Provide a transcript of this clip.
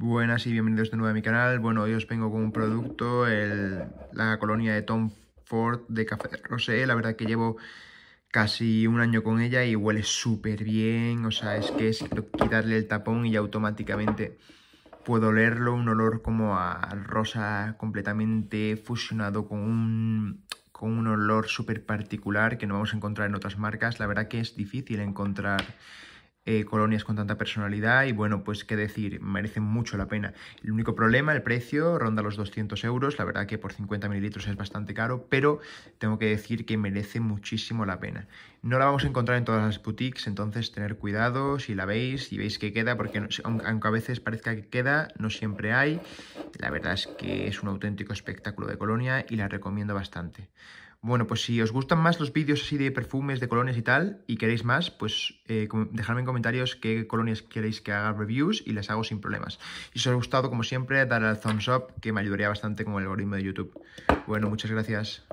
Buenas y bienvenidos de nuevo a mi canal. Bueno, hoy os vengo con un producto, la colonia de Tom Ford de Café de Rosé. La verdad que llevo casi un año con ella y huele súper bien. O sea, es que es quitarle el tapón y ya automáticamente puedo olerlo. Un olor como a rosa completamente fusionado con un, con un olor súper particular que no vamos a encontrar en otras marcas. La verdad que es difícil encontrar eh, colonias con tanta personalidad y bueno, pues qué decir, merecen mucho la pena. El único problema, el precio, ronda los 200 euros, la verdad que por 50 mililitros es bastante caro, pero tengo que decir que merece muchísimo la pena. No la vamos a encontrar en todas las boutiques, entonces tener cuidado si la veis, y veis que queda, porque aunque a veces parezca que queda, no siempre hay. La verdad es que es un auténtico espectáculo de colonia y la recomiendo bastante. Bueno, pues si os gustan más los vídeos así de perfumes, de colonias y tal, y queréis más, pues eh, dejadme en comentarios qué colonias queréis que haga reviews y las hago sin problemas. Y si os ha gustado, como siempre, dar al thumbs up, que me ayudaría bastante con el algoritmo de YouTube. Bueno, muchas gracias.